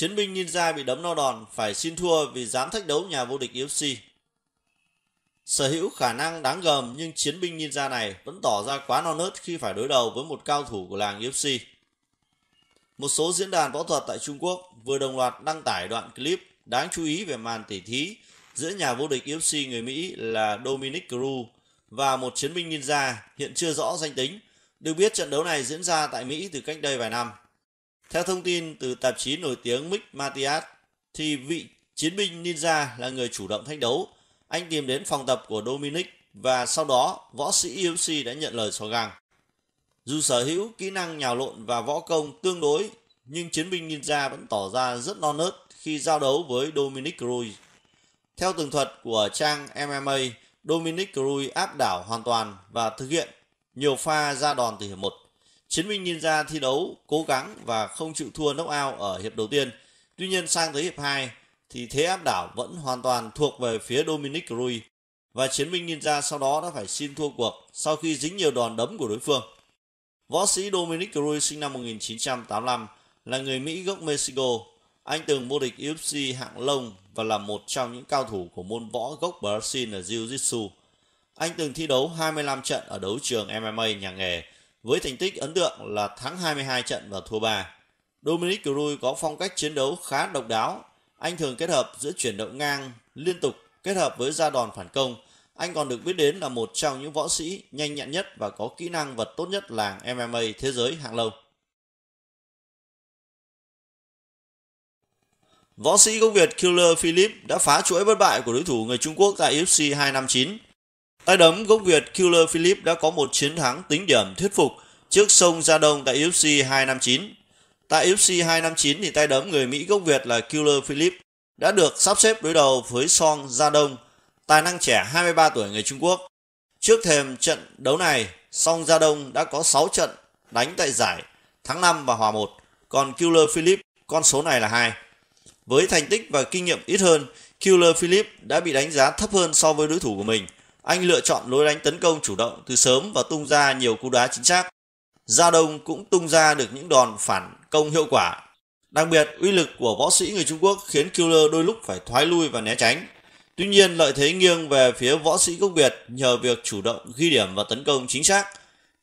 Chiến binh ninja bị đấm no đòn phải xin thua vì dám thách đấu nhà vô địch UFC. Sở hữu khả năng đáng gờm nhưng chiến binh ninja này vẫn tỏ ra quá non nớt khi phải đối đầu với một cao thủ của làng UFC. Một số diễn đàn võ thuật tại Trung Quốc vừa đồng loạt đăng tải đoạn clip đáng chú ý về màn tỉ thí giữa nhà vô địch UFC người Mỹ là Dominic Cruz và một chiến binh ninja hiện chưa rõ danh tính. Được biết trận đấu này diễn ra tại Mỹ từ cách đây vài năm. Theo thông tin từ tạp chí nổi tiếng Mick Matias, thì vị chiến binh ninja là người chủ động thách đấu. Anh tìm đến phòng tập của Dominic và sau đó võ sĩ UFC đã nhận lời so găng. Dù sở hữu kỹ năng nhào lộn và võ công tương đối, nhưng chiến binh ninja vẫn tỏ ra rất non nớt khi giao đấu với Dominic Cruz. Theo tường thuật của trang MMA, Dominic Cruz áp đảo hoàn toàn và thực hiện nhiều pha ra đòn từ hiệp 1. Chiến binh Ninja thi đấu cố gắng và không chịu thua knockout ở hiệp đầu tiên. Tuy nhiên sang tới hiệp 2 thì thế áp đảo vẫn hoàn toàn thuộc về phía Dominic Rui và chiến binh Ninja sau đó đã phải xin thua cuộc sau khi dính nhiều đòn đấm của đối phương. Võ sĩ Dominic Cruz sinh năm 1985 là người Mỹ gốc Mexico. Anh từng vô địch UFC hạng lông và là một trong những cao thủ của môn võ gốc Brazil là Jiu-Jitsu. Anh từng thi đấu 25 trận ở đấu trường MMA nhà nghề với thành tích ấn tượng là thắng 22 trận và thua 3. Dominic Cruyff có phong cách chiến đấu khá độc đáo. Anh thường kết hợp giữa chuyển động ngang liên tục kết hợp với ra đòn phản công. Anh còn được biết đến là một trong những võ sĩ nhanh nhẹn nhất và có kỹ năng vật tốt nhất làng MMA thế giới hàng lâu. Võ sĩ gốc Việt Killer Philip đã phá chuỗi bất bại của đối thủ người Trung Quốc tại UFC 259 Tay đấm gốc Việt Killer Philip đã có một chiến thắng tính điểm thuyết phục trước sông Gia Đông tại UFC 259. Tại UFC 259 thì tay đấm người Mỹ gốc Việt là Killer Philip đã được sắp xếp đối đầu với Song Gia Đông, tài năng trẻ 23 tuổi người Trung Quốc. Trước thềm trận đấu này, Song Gia Đông đã có 6 trận đánh tại giải tháng 5 và hòa 1, còn Killer Philip con số này là 2. Với thành tích và kinh nghiệm ít hơn, Killer Philip đã bị đánh giá thấp hơn so với đối thủ của mình – anh lựa chọn lối đánh tấn công chủ động từ sớm và tung ra nhiều cú đá chính xác. Gia Đông cũng tung ra được những đòn phản công hiệu quả. Đặc biệt, uy lực của võ sĩ người Trung Quốc khiến Killer đôi lúc phải thoái lui và né tránh. Tuy nhiên, lợi thế nghiêng về phía võ sĩ gốc Việt nhờ việc chủ động ghi điểm và tấn công chính xác,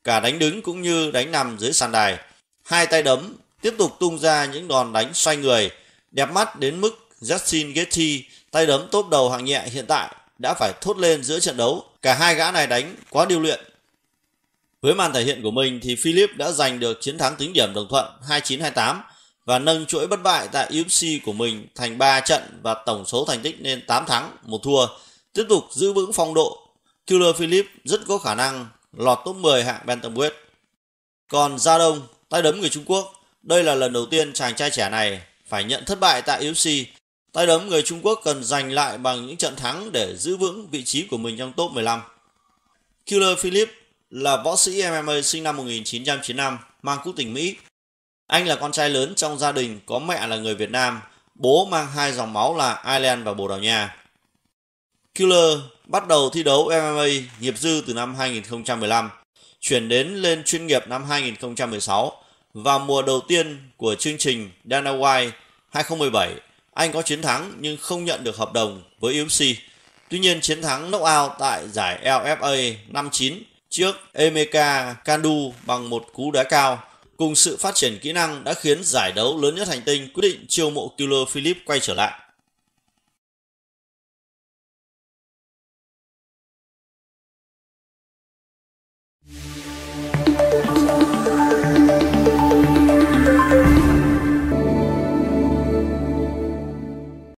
cả đánh đứng cũng như đánh nằm dưới sàn đài. Hai tay đấm tiếp tục tung ra những đòn đánh xoay người, đẹp mắt đến mức Justin Getty, tay đấm tốt đầu hạng nhẹ hiện tại đã phải thốt lên giữa trận đấu. Cả hai gã này đánh quá điêu luyện. Với màn thể hiện của mình thì Philip đã giành được chiến thắng tính điểm đồng thuận 29-28 và nâng chuỗi bất bại tại UFC của mình thành 3 trận và tổng số thành tích lên 8 thắng, một thua. Tiếp tục giữ vững phong độ, Killer Philip rất có khả năng lọt top 10 hạng Bantamweight. Còn Gia Đông, tay đấm người Trung Quốc, đây là lần đầu tiên chàng trai trẻ này phải nhận thất bại tại UFC Tay đấm người Trung Quốc cần giành lại bằng những trận thắng để giữ vững vị trí của mình trong top 15. Killer Philip là võ sĩ MMA sinh năm 1995, mang quốc tịch Mỹ. Anh là con trai lớn trong gia đình có mẹ là người Việt Nam, bố mang hai dòng máu là Ireland và Bồ Đào Nha. Killer bắt đầu thi đấu MMA nghiệp dư từ năm 2015, chuyển đến lên chuyên nghiệp năm 2016 và mùa đầu tiên của chương trình Dana White 2017 anh có chiến thắng nhưng không nhận được hợp đồng với UFC. Tuy nhiên chiến thắng knockout tại giải LFA 59 trước Emeka Kandu bằng một cú đá cao cùng sự phát triển kỹ năng đã khiến giải đấu lớn nhất hành tinh quyết định chiêu mộ Killer Philip quay trở lại.